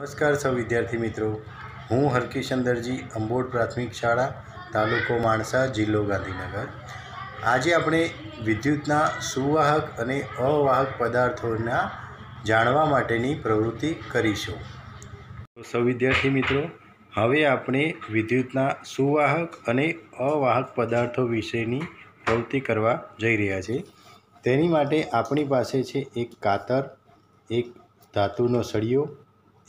નમસ્કાર સૌ વિદ્યાર્થી મિત્રો હું હરકિશન દરજી અંબોડ પ્રાથમિક શાળા તાલુકો માણસા જિલ્લો ગાંધીનગર આજે આપણે વિદ્યુતના સુવાહક અને અવાહક પદાર્થોના જાણવા માટેની પ્રવૃત્તિ કરીશું સૌ વિદ્યાર્થી મિત્રો હવે આપણે વિદ્યુતના સુવાહક અને અવાહક પદાર્થો વિશેની પ્રવૃત્તિ કરવા જઈ રહ્યા છે તેની માટે આપણી પાસે છે એક કાતર એક ધાતુનો સળિયો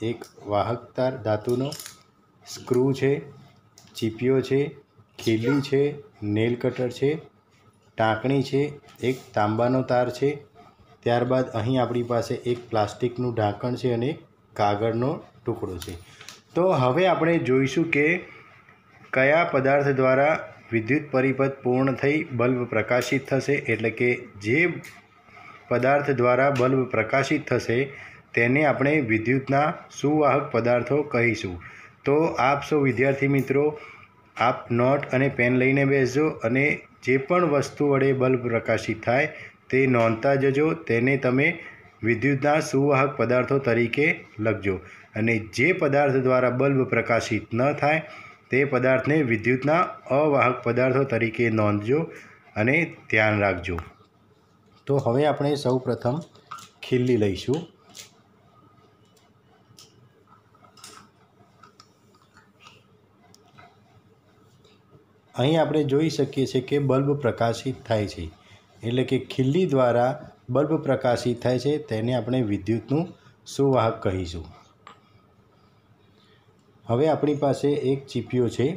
એક વાહકતાર ધાતુનો સ્ક્રૂ છે ચીપિયો છે ખીલી છે નેલ કટર છે ટાંકણી છે એક તાંબાનો તાર છે ત્યારબાદ અહીં આપણી પાસે એક પ્લાસ્ટિકનું ઢાંકણ છે અને કાગળનો ટુકડો છે તો હવે આપણે જોઈશું કે કયા પદાર્થ દ્વારા વિદ્યુત પરિપથ પૂર્ણ થઈ બલ્બ પ્રકાશિત થશે એટલે કે જે પદાર્થ દ્વારા બલ્બ પ્રકાશિત થશે તેને આપણે વિદ્યુતના સુવાહક પદાર્થો કહીશું તો આપ સૌ વિદ્યાર્થી મિત્રો આપ નોટ અને પેન લઈને બેસજો અને જે પણ વસ્તુ વડે બલ્બ પ્રકાશિત થાય તે નોંધતા જજો તેને તમે વિદ્યુતના સુવાહક પદાર્થો તરીકે લખજો અને જે પદાર્થ દ્વારા બલ્બ પ્રકાશિત ન થાય તે પદાર્થને વિદ્યુતના અવાહક પદાર્થો તરીકે નોંધજો અને ધ્યાન રાખજો તો હવે આપણે સૌ પ્રથમ ખીલ્લી લઈશું અહીં આપણે જોઈ શકીએ છીએ કે બલ્બ પ્રકાશિત થાય છે એટલે કે ખીલ્લી દ્વારા બલ્બ પ્રકાશિત થાય છે તેને આપણે વિદ્યુતનું સુવાહક કહીશું હવે આપણી પાસે એક ચીપિયો છે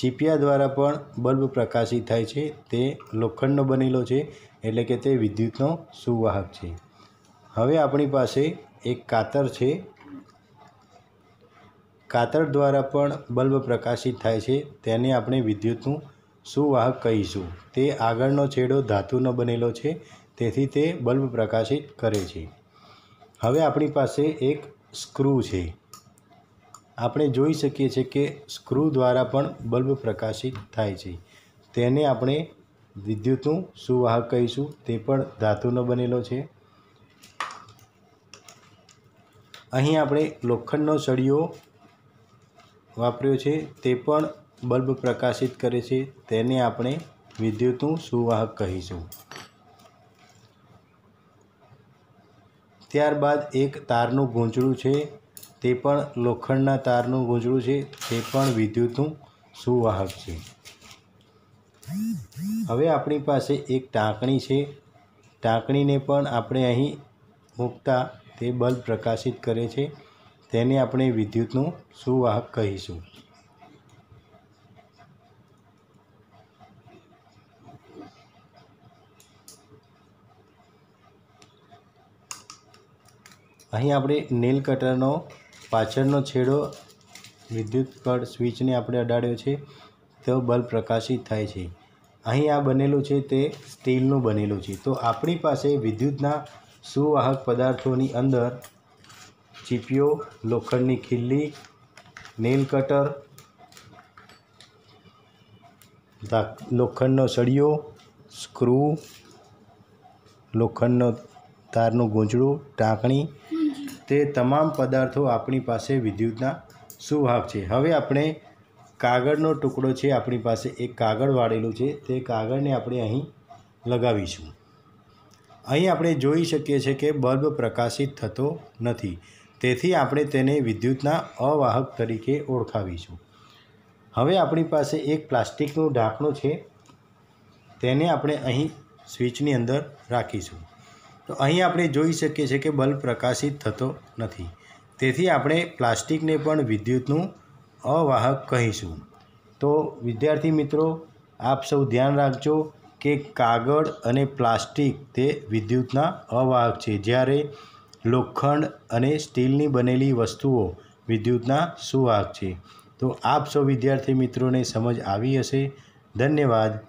ચીપિયા દ્વારા પણ બલ્બ પ્રકાશિત થાય છે તે લોખંડનો બનેલો છે એટલે કે તે વિદ્યુતનો સુવાહક છે હવે આપણી પાસે એક કાતર છે કાતર દ્વારા પણ બલ્બ પ્રકાશિત થાય છે તેને આપણે વિદ્યુતનું સુવાહક કહીશું તે આગળનો છેડો ધાતુનો બનેલો છે તેથી તે બલ્બ પ્રકાશિત કરે છે હવે આપણી પાસે એક સ્ક્રૂ છે આપણે જોઈ શકીએ છીએ કે સ્ક્રૂ દ્વારા પણ બલ્બ પ્રકાશિત થાય છે તેને આપણે વિદ્યુતનું સુવાહક કહીશું તે પણ ધાતુનો બનેલો છે અહીં આપણે લોખંડનો સળિયો વાપર્યો છે તે પણ બલ્બ પ્રકાશિત કરે છે તેને આપણે વિદ્યુતનું સુવાહક કહીશું ત્યારબાદ એક તારનું ગૂંચળું છે તે પણ લોખંડના તારનું ગૂંચળું છે તે પણ વિદ્યુતનું સુવાહક છે હવે આપણી પાસે એક ટાંકણી છે ટાંકણીને પણ આપણે અહીં મૂકતા તે બલ્બ પ્રકાશિત કરે છે તેને આપણે વિદ્યુતનું સુવાહક કહીશું અહીં આપણે નેલ કટરનો પાછળનો છેડો વિદ્યુત કળ સ્વિચને આપણે અડાડ્યો છે તો બલ્બ પ્રકાશિત થાય છે અહીં આ બનેલું છે તે સ્ટીલનું બનેલું છે તો આપણી પાસે વિદ્યુતના સુવાહક પદાર્થોની અંદર ચીપીઓ લોખંડની ખીલ્લી નેલ કટર લોખંડનો સળિયો સ્ક્રૂ લોખંડનો તારનું ગૂંચળું ટાંકણી તે તમામ પદાર્થો આપણી પાસે વિદ્યુતના સુવાહક છે હવે આપણે કાગળનો ટુકડો છે આપણી પાસે એક કાગળ વાળેલું છે તે કાગળને આપણે અહીં લગાવીશું અહીં આપણે જોઈ શકીએ છીએ કે બલ્બ પ્રકાશિત થતો નથી તેથી આપણે તેને વિદ્યુતના અવાહક તરીકે ઓળખાવીશું હવે આપણી પાસે એક પ્લાસ્ટિકનું ઢાંકણું છે તેને આપણે અહીં સ્વિચની અંદર રાખીશું તો અહીં આપણે જોઈ શકીએ છીએ કે બલ્બ પ્રકાશિત થતો નથી તેથી આપણે પ્લાસ્ટિકને પણ વિદ્યુતનું અવાહક કહીશું તો વિદ્યાર્થી મિત્રો આપ સૌ ધ્યાન રાખજો કે કાગળ અને પ્લાસ્ટિક તે વિદ્યુતના અવાહક છે જ્યારે લોખંડ અને સ્ટીલની બનેલી વસ્તુઓ વિદ્યુતના સુવાહક છે તો આપ સૌ વિદ્યાર્થી મિત્રોને સમજ આવી હશે ધન્યવાદ